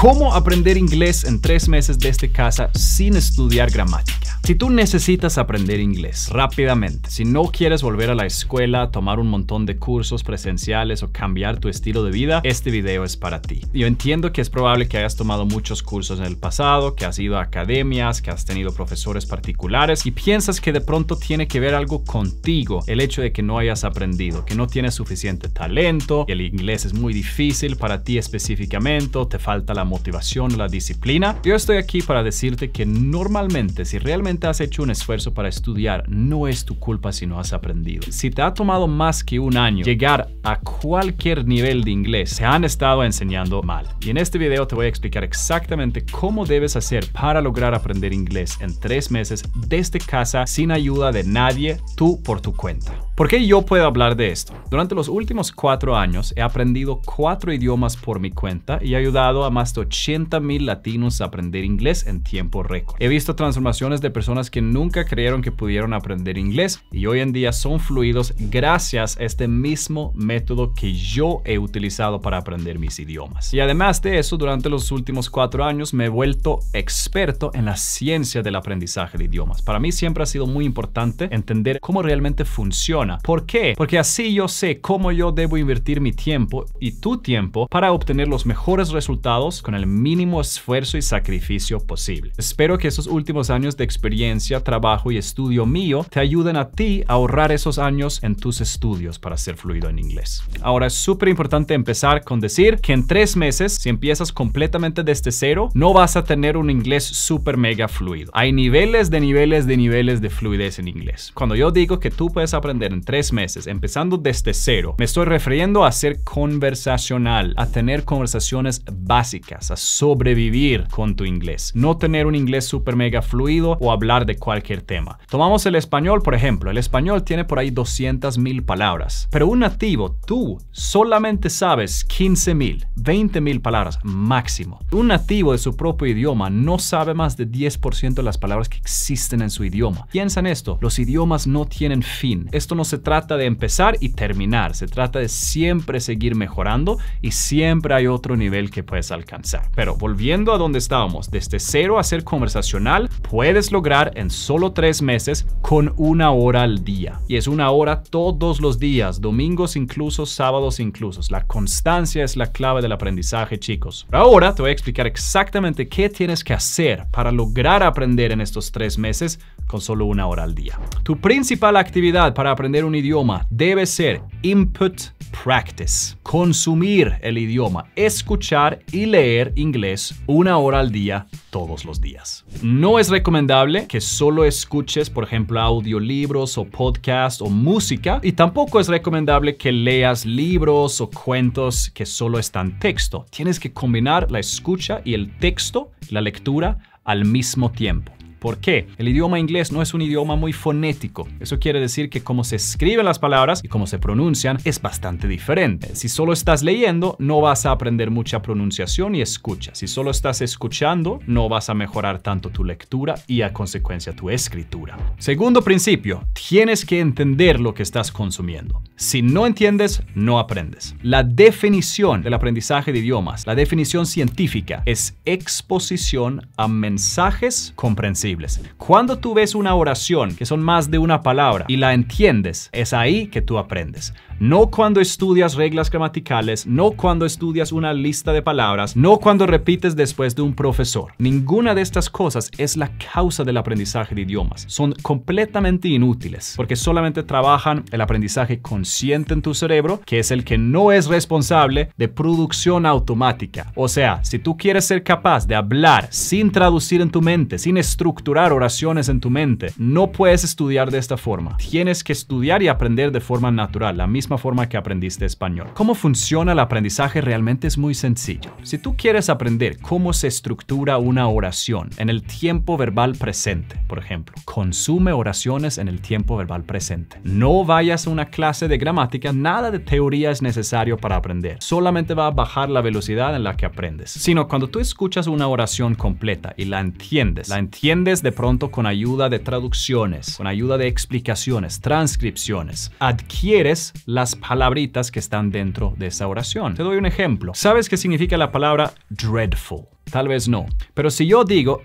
cómo aprender inglés en tres meses desde casa sin estudiar gramática. Si tú necesitas aprender inglés rápidamente, si no quieres volver a la escuela, tomar un montón de cursos presenciales o cambiar tu estilo de vida, este video es para ti. Yo entiendo que es probable que hayas tomado muchos cursos en el pasado, que has ido a academias, que has tenido profesores particulares y piensas que de pronto tiene que ver algo contigo, el hecho de que no hayas aprendido, que no tienes suficiente talento, que el inglés es muy difícil para ti específicamente, te falta la motivación, la disciplina. Yo estoy aquí para decirte que normalmente si realmente has hecho un esfuerzo para estudiar, no es tu culpa si no has aprendido. Si te ha tomado más que un año llegar a cualquier nivel de inglés, se han estado enseñando mal. Y en este video te voy a explicar exactamente cómo debes hacer para lograr aprender inglés en tres meses desde casa sin ayuda de nadie, tú por tu cuenta. ¿Por qué yo puedo hablar de esto? Durante los últimos cuatro años he aprendido cuatro idiomas por mi cuenta y he ayudado a más de 80 mil latinos a aprender inglés en tiempo récord. He visto transformaciones de personas que nunca creyeron que pudieron aprender inglés y hoy en día son fluidos gracias a este mismo método que yo he utilizado para aprender mis idiomas. Y además de eso, durante los últimos cuatro años me he vuelto experto en la ciencia del aprendizaje de idiomas. Para mí siempre ha sido muy importante entender cómo realmente funciona ¿Por qué? Porque así yo sé cómo yo debo invertir mi tiempo y tu tiempo para obtener los mejores resultados con el mínimo esfuerzo y sacrificio posible. Espero que esos últimos años de experiencia, trabajo y estudio mío te ayuden a ti a ahorrar esos años en tus estudios para ser fluido en inglés. Ahora es súper importante empezar con decir que en tres meses, si empiezas completamente desde cero, no vas a tener un inglés súper mega fluido. Hay niveles de niveles de niveles de fluidez en inglés. Cuando yo digo que tú puedes aprender en tres meses, empezando desde cero. Me estoy refiriendo a ser conversacional, a tener conversaciones básicas, a sobrevivir con tu inglés, no tener un inglés super mega fluido o hablar de cualquier tema. Tomamos el español, por ejemplo. El español tiene por ahí 200 mil palabras, pero un nativo, tú, solamente sabes 15 mil, 20 mil palabras máximo. Un nativo de su propio idioma no sabe más de 10% de las palabras que existen en su idioma. Piensa en esto, los idiomas no tienen fin. Esto no se trata de empezar y terminar, se trata de siempre seguir mejorando y siempre hay otro nivel que puedes alcanzar. Pero volviendo a donde estábamos, desde cero a ser conversacional, puedes lograr en solo tres meses con una hora al día. Y es una hora todos los días, domingos incluso, sábados incluso. La constancia es la clave del aprendizaje, chicos. Ahora te voy a explicar exactamente qué tienes que hacer para lograr aprender en estos tres meses con solo una hora al día. Tu principal actividad para aprender un idioma debe ser input practice, consumir el idioma, escuchar y leer inglés una hora al día todos los días. No es recomendable que solo escuches, por ejemplo, audiolibros o podcasts o música y tampoco es recomendable que leas libros o cuentos que solo están texto. Tienes que combinar la escucha y el texto, la lectura al mismo tiempo. ¿Por qué? El idioma inglés no es un idioma muy fonético. Eso quiere decir que cómo se escriben las palabras y cómo se pronuncian es bastante diferente. Si solo estás leyendo, no vas a aprender mucha pronunciación y escucha. Si solo estás escuchando, no vas a mejorar tanto tu lectura y a consecuencia tu escritura. Segundo principio, tienes que entender lo que estás consumiendo. Si no entiendes, no aprendes. La definición del aprendizaje de idiomas, la definición científica, es exposición a mensajes comprensibles cuando tú ves una oración que son más de una palabra y la entiendes, es ahí que tú aprendes no cuando estudias reglas gramaticales, no cuando estudias una lista de palabras, no cuando repites después de un profesor. Ninguna de estas cosas es la causa del aprendizaje de idiomas. Son completamente inútiles porque solamente trabajan el aprendizaje consciente en tu cerebro, que es el que no es responsable de producción automática. O sea, si tú quieres ser capaz de hablar sin traducir en tu mente, sin estructurar oraciones en tu mente, no puedes estudiar de esta forma. Tienes que estudiar y aprender de forma natural, la misma forma que aprendiste español. ¿Cómo funciona el aprendizaje? Realmente es muy sencillo. Si tú quieres aprender cómo se estructura una oración en el tiempo verbal presente, por ejemplo, consume oraciones en el tiempo verbal presente. No vayas a una clase de gramática, nada de teoría es necesario para aprender. Solamente va a bajar la velocidad en la que aprendes. Sino cuando tú escuchas una oración completa y la entiendes, la entiendes de pronto con ayuda de traducciones, con ayuda de explicaciones, transcripciones, adquieres la las palabritas que están dentro de esa oración. Te doy un ejemplo. ¿Sabes qué significa la palabra dreadful? Tal vez no. Pero si yo digo,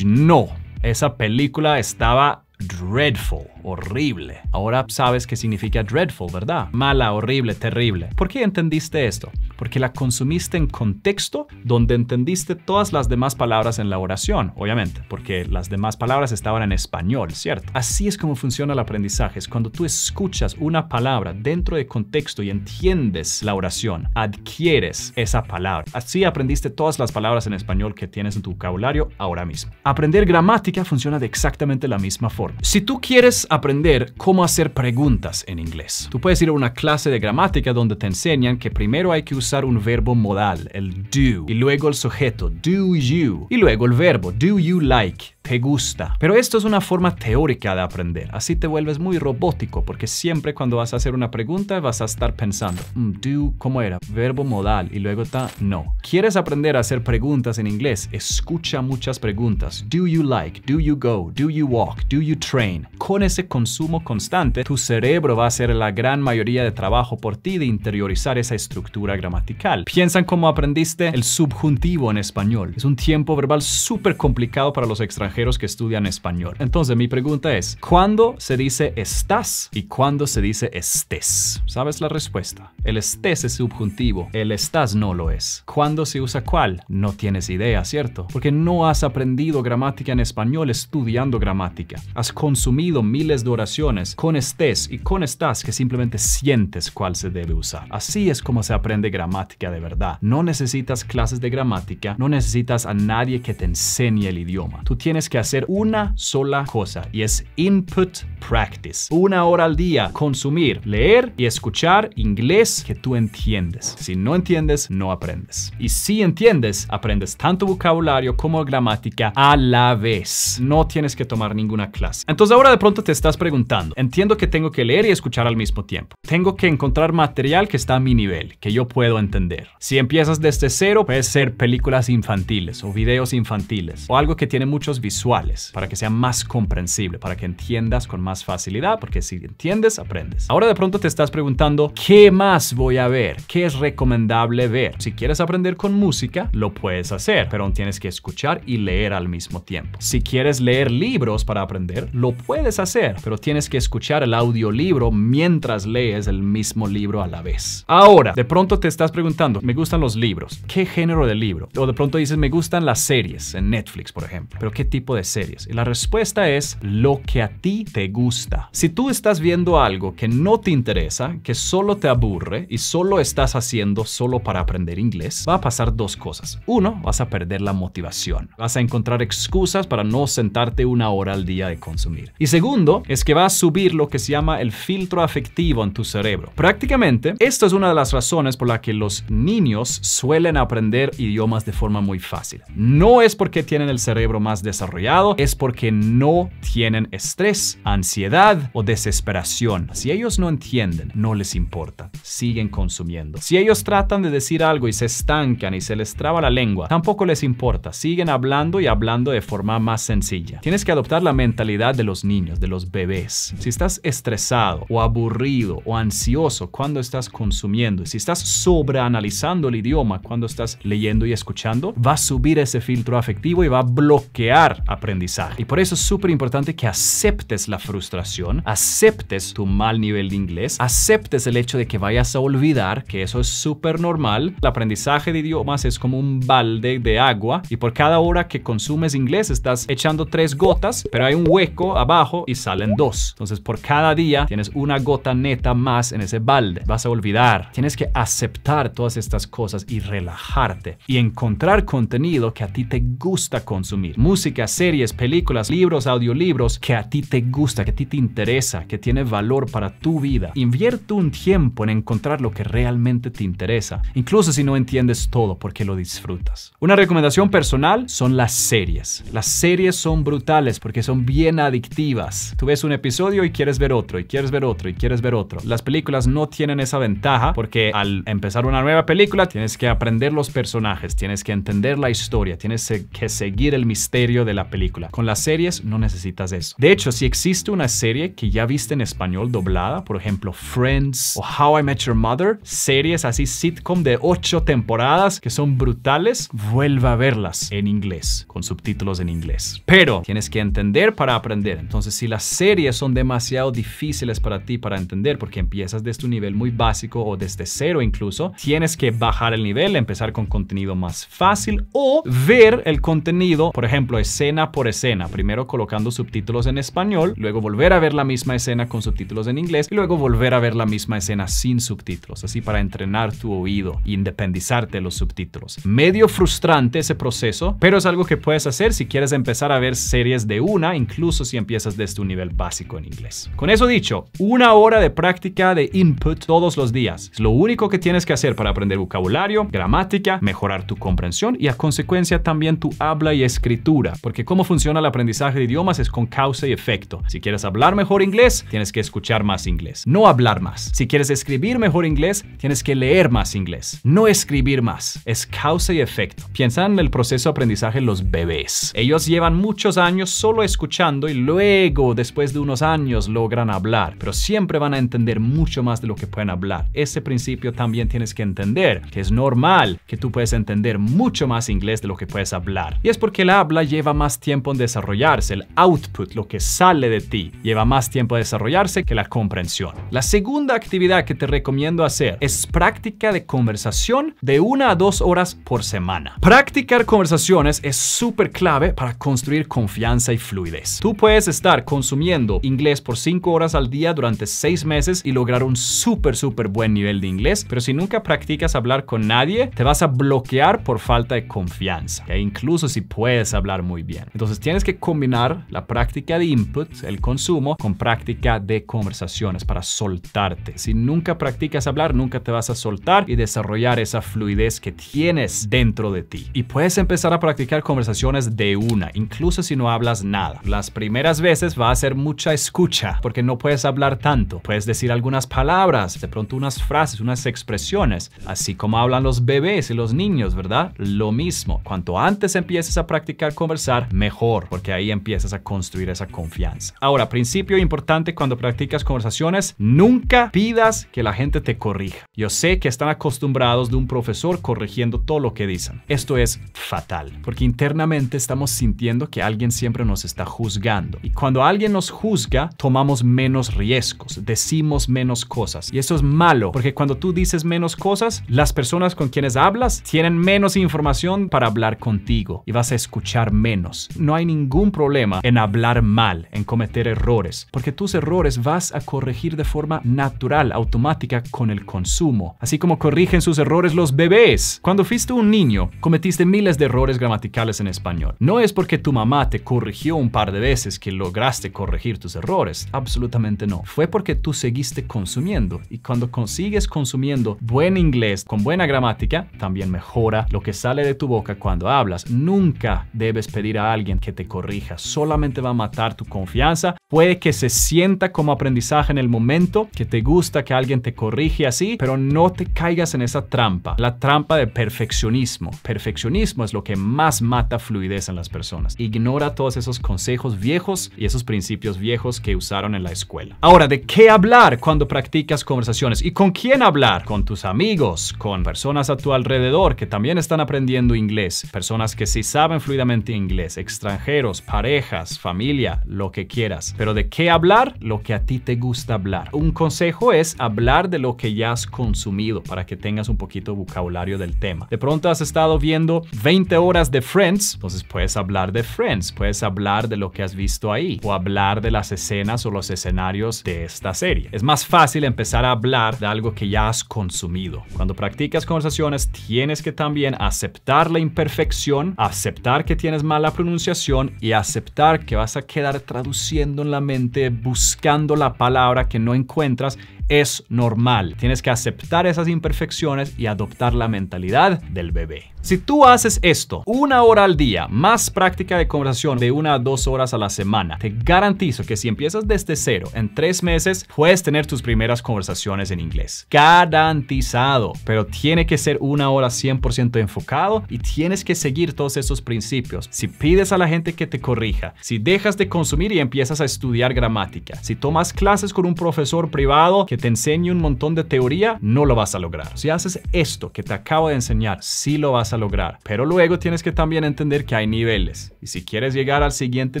no, esa película estaba dreadful horrible. Ahora sabes qué significa dreadful, ¿verdad? Mala, horrible, terrible. ¿Por qué entendiste esto? Porque la consumiste en contexto donde entendiste todas las demás palabras en la oración, obviamente, porque las demás palabras estaban en español, ¿cierto? Así es como funciona el aprendizaje, es cuando tú escuchas una palabra dentro de contexto y entiendes la oración, adquieres esa palabra. Así aprendiste todas las palabras en español que tienes en tu vocabulario ahora mismo. Aprender gramática funciona de exactamente la misma forma. Si tú quieres aprender cómo hacer preguntas en inglés. Tú puedes ir a una clase de gramática donde te enseñan que primero hay que usar un verbo modal, el do, y luego el sujeto, do you, y luego el verbo, do you like, te gusta. Pero esto es una forma teórica de aprender, así te vuelves muy robótico porque siempre cuando vas a hacer una pregunta vas a estar pensando, mm, do, ¿cómo era? Verbo modal y luego está no. ¿Quieres aprender a hacer preguntas en inglés? Escucha muchas preguntas. Do you like? Do you go? Do you walk? Do you train? Con ese consumo constante, tu cerebro va a hacer la gran mayoría de trabajo por ti de interiorizar esa estructura gramatical. Piensan cómo aprendiste el subjuntivo en español. Es un tiempo verbal súper complicado para los extranjeros que estudian español. Entonces mi pregunta es, ¿cuándo se dice estás y cuándo se dice estés? ¿Sabes la respuesta? El estés es subjuntivo, el estás no lo es. ¿Cuándo se usa cuál? No tienes idea, ¿cierto? Porque no has aprendido gramática en español estudiando gramática. Has consumido miles de oraciones con estés y con estás que simplemente sientes cuál se debe usar. Así es como se aprende gramática de verdad. No necesitas clases de gramática, no necesitas a nadie que te enseñe el idioma. Tú tienes que hacer una sola cosa y es input practice. Una hora al día, consumir, leer y escuchar inglés que tú entiendes. Si no entiendes, no aprendes. Y si entiendes, aprendes tanto vocabulario como gramática a la vez. No tienes que tomar ninguna clase. Entonces ahora de pronto te estás preguntando, entiendo que tengo que leer y escuchar al mismo tiempo. Tengo que encontrar material que está a mi nivel, que yo puedo entender. Si empiezas desde cero, puede ser películas infantiles o videos infantiles o algo que tiene muchos visuales, para que sea más comprensible, para que entiendas con más facilidad, porque si entiendes, aprendes. Ahora de pronto te estás preguntando, ¿qué más voy a ver? ¿Qué es recomendable ver? Si quieres aprender con música, lo puedes hacer, pero tienes que escuchar y leer al mismo tiempo. Si quieres leer libros para aprender, lo puedes hacer, pero tienes que escuchar el audiolibro mientras lees el mismo libro a la vez. Ahora, de pronto te estás preguntando, me gustan los libros, ¿qué género de libro? O de pronto dices, me gustan las series en Netflix, por ejemplo, pero ¿qué tipo de series? Y la respuesta es lo que a ti te gusta. Si tú estás viendo algo que no te interesa, que solo te aburre y solo estás haciendo solo para aprender inglés, va a pasar dos cosas. Uno, vas a perder la motivación. Vas a encontrar excusas para no sentarte una hora al día de consumir. Y segundo, es que va a subir lo que se llama el filtro afectivo en tu cerebro. Prácticamente, esto es una de las razones por la que los niños suelen aprender idiomas de forma muy fácil. No es porque tienen el cerebro más desarrollado es porque no tienen estrés, ansiedad o desesperación. Si ellos no entienden, no les importa, siguen consumiendo. Si ellos tratan de decir algo y se estancan y se les traba la lengua, tampoco les importa, siguen hablando y hablando de forma más sencilla. Tienes que adoptar la mentalidad de los niños, de los bebés. Si estás estresado o aburrido o ansioso cuando estás consumiendo si estás sobreanalizando el idioma cuando estás leyendo y escuchando, va a subir ese filtro afectivo y va a bloquear aprendizaje. Y por eso es súper importante que aceptes la frustración, aceptes tu mal nivel de inglés, aceptes el hecho de que vayas a olvidar, que eso es súper normal. El aprendizaje de idiomas es como un balde de agua y por cada hora que consumes inglés estás echando tres gotas, pero hay un hueco abajo y salen dos. Entonces por cada día tienes una gota neta más en ese balde. Vas a olvidar. Tienes que aceptar todas estas cosas y relajarte y encontrar contenido que a ti te gusta consumir. Música series, películas, libros, audiolibros que a ti te gusta, que a ti te interesa, que tiene valor para tu vida. Invierte un tiempo en encontrar lo que realmente te interesa, incluso si no entiendes todo porque lo disfrutas. Una recomendación personal son las series. Las series son brutales porque son bien adictivas. Tú ves un episodio y quieres ver otro, y quieres ver otro, y quieres ver otro. Las películas no tienen esa ventaja porque al empezar una nueva película tienes que aprender los personajes, tienes que entender la historia, tienes que seguir el misterio de la película. Con las series no necesitas eso. De hecho, si existe una serie que ya viste en español doblada, por ejemplo Friends o How I Met Your Mother, series así sitcom de ocho temporadas que son brutales, vuelva a verlas en inglés, con subtítulos en inglés. Pero tienes que entender para aprender. Entonces, si las series son demasiado difíciles para ti para entender, porque empiezas desde un este nivel muy básico o desde cero incluso, tienes que bajar el nivel, empezar con contenido más fácil o ver el contenido, por ejemplo, es escena por escena, primero colocando subtítulos en español, luego volver a ver la misma escena con subtítulos en inglés y luego volver a ver la misma escena sin subtítulos, así para entrenar tu oído e independizarte de los subtítulos. Medio frustrante ese proceso, pero es algo que puedes hacer si quieres empezar a ver series de una, incluso si empiezas desde un nivel básico en inglés. Con eso dicho, una hora de práctica de input todos los días. Es lo único que tienes que hacer para aprender vocabulario, gramática, mejorar tu comprensión y a consecuencia también tu habla y escritura, porque cómo funciona el aprendizaje de idiomas es con causa y efecto. Si quieres hablar mejor inglés, tienes que escuchar más inglés, no hablar más. Si quieres escribir mejor inglés, tienes que leer más inglés, no escribir más. Es causa y efecto. Piensan en el proceso de aprendizaje los bebés. Ellos llevan muchos años solo escuchando y luego, después de unos años, logran hablar, pero siempre van a entender mucho más de lo que pueden hablar. Ese principio también tienes que entender, que es normal que tú puedes entender mucho más inglés de lo que puedes hablar. Y es porque el habla lleva más más tiempo en desarrollarse, el output, lo que sale de ti, lleva más tiempo a desarrollarse que la comprensión. La segunda actividad que te recomiendo hacer es práctica de conversación de una a dos horas por semana. Practicar conversaciones es súper clave para construir confianza y fluidez. Tú puedes estar consumiendo inglés por cinco horas al día durante seis meses y lograr un súper, súper buen nivel de inglés, pero si nunca practicas hablar con nadie, te vas a bloquear por falta de confianza. E incluso si puedes hablar muy bien. Entonces tienes que combinar la práctica de input, el consumo, con práctica de conversaciones para soltarte. Si nunca practicas hablar, nunca te vas a soltar y desarrollar esa fluidez que tienes dentro de ti. Y puedes empezar a practicar conversaciones de una, incluso si no hablas nada. Las primeras veces va a ser mucha escucha porque no puedes hablar tanto. Puedes decir algunas palabras, de pronto unas frases, unas expresiones, así como hablan los bebés y los niños, ¿verdad? Lo mismo. Cuanto antes empieces a practicar conversar, mejor, porque ahí empiezas a construir esa confianza. Ahora, principio importante cuando practicas conversaciones, nunca pidas que la gente te corrija. Yo sé que están acostumbrados de un profesor corrigiendo todo lo que dicen. Esto es fatal, porque internamente estamos sintiendo que alguien siempre nos está juzgando. Y cuando alguien nos juzga, tomamos menos riesgos, decimos menos cosas. Y eso es malo, porque cuando tú dices menos cosas, las personas con quienes hablas tienen menos información para hablar contigo y vas a escuchar menos no hay ningún problema en hablar mal, en cometer errores, porque tus errores vas a corregir de forma natural, automática, con el consumo. Así como corrigen sus errores los bebés. Cuando fuiste un niño, cometiste miles de errores gramaticales en español. No es porque tu mamá te corrigió un par de veces que lograste corregir tus errores. Absolutamente no. Fue porque tú seguiste consumiendo. Y cuando consigues consumiendo buen inglés con buena gramática, también mejora lo que sale de tu boca cuando hablas. Nunca debes pedir a alguien que te corrija, solamente va a matar tu confianza. Puede que se sienta como aprendizaje en el momento, que te gusta que alguien te corrige así, pero no te caigas en esa trampa, la trampa de perfeccionismo. Perfeccionismo es lo que más mata fluidez en las personas. Ignora todos esos consejos viejos y esos principios viejos que usaron en la escuela. Ahora, ¿de qué hablar cuando practicas conversaciones? ¿Y con quién hablar? Con tus amigos, con personas a tu alrededor que también están aprendiendo inglés, personas que sí saben fluidamente inglés extranjeros, parejas, familia, lo que quieras. Pero de qué hablar, lo que a ti te gusta hablar. Un consejo es hablar de lo que ya has consumido para que tengas un poquito de vocabulario del tema. De pronto has estado viendo 20 horas de Friends, entonces puedes hablar de Friends, puedes hablar de lo que has visto ahí o hablar de las escenas o los escenarios de esta serie. Es más fácil empezar a hablar de algo que ya has consumido. Cuando practicas conversaciones tienes que también aceptar la imperfección, aceptar que tienes mala pronunciación y aceptar que vas a quedar traduciendo en la mente, buscando la palabra que no encuentras es normal. Tienes que aceptar esas imperfecciones y adoptar la mentalidad del bebé. Si tú haces esto una hora al día, más práctica de conversación de una a dos horas a la semana, te garantizo que si empiezas desde cero en tres meses, puedes tener tus primeras conversaciones en inglés. Garantizado, pero tiene que ser una hora 100% enfocado y tienes que seguir todos esos principios. Si pides a la gente que te corrija, si dejas de consumir y empiezas a estudiar gramática, si tomas clases con un profesor privado te enseñe un montón de teoría, no lo vas a lograr. Si haces esto que te acabo de enseñar, sí lo vas a lograr. Pero luego tienes que también entender que hay niveles. Y si quieres llegar al siguiente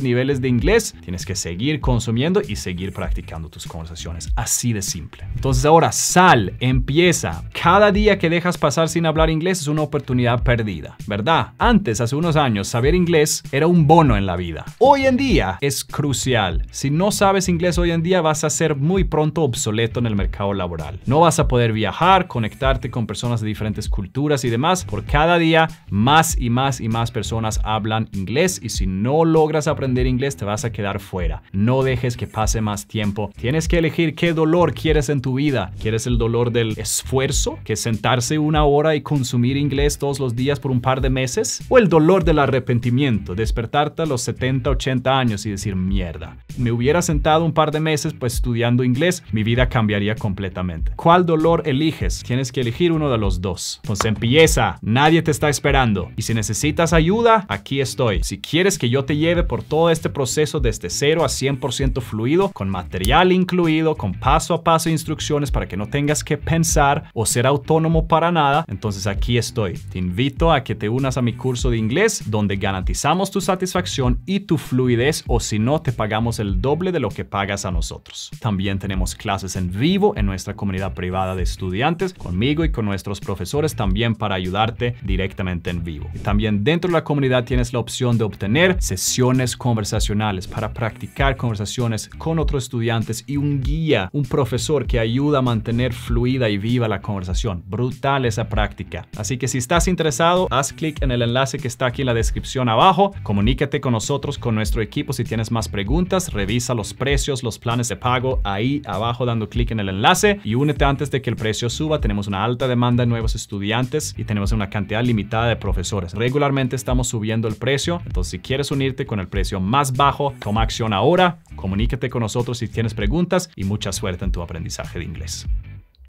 niveles de inglés, tienes que seguir consumiendo y seguir practicando tus conversaciones. Así de simple. Entonces ahora sal, empieza. Cada día que dejas pasar sin hablar inglés es una oportunidad perdida, ¿verdad? Antes, hace unos años, saber inglés era un bono en la vida. Hoy en día es crucial. Si no sabes inglés hoy en día vas a ser muy pronto obsoleto el mercado laboral. No vas a poder viajar, conectarte con personas de diferentes culturas y demás, por cada día más y más y más personas hablan inglés y si no logras aprender inglés te vas a quedar fuera. No dejes que pase más tiempo. Tienes que elegir qué dolor quieres en tu vida. ¿Quieres el dolor del esfuerzo, que sentarse una hora y consumir inglés todos los días por un par de meses? ¿O el dolor del arrepentimiento, despertarte a los 70, 80 años y decir mierda? Me hubiera sentado un par de meses pues estudiando inglés, mi vida cambió completamente. ¿Cuál dolor eliges? Tienes que elegir uno de los dos. pues empieza, nadie te está esperando. Y si necesitas ayuda, aquí estoy. Si quieres que yo te lleve por todo este proceso desde 0 a 100% fluido, con material incluido, con paso a paso instrucciones para que no tengas que pensar o ser autónomo para nada, entonces aquí estoy. Te invito a que te unas a mi curso de inglés donde garantizamos tu satisfacción y tu fluidez o si no te pagamos el doble de lo que pagas a nosotros. También tenemos clases en video vivo en nuestra comunidad privada de estudiantes, conmigo y con nuestros profesores también para ayudarte directamente en vivo. también dentro de la comunidad tienes la opción de obtener sesiones conversacionales para practicar conversaciones con otros estudiantes y un guía, un profesor que ayuda a mantener fluida y viva la conversación. Brutal esa práctica. Así que si estás interesado, haz clic en el enlace que está aquí en la descripción abajo, comunícate con nosotros, con nuestro equipo si tienes más preguntas, revisa los precios, los planes de pago ahí abajo dando clic en en el enlace y únete antes de que el precio suba. Tenemos una alta demanda de nuevos estudiantes y tenemos una cantidad limitada de profesores. Regularmente estamos subiendo el precio, entonces si quieres unirte con el precio más bajo, toma acción ahora, comunícate con nosotros si tienes preguntas y mucha suerte en tu aprendizaje de inglés.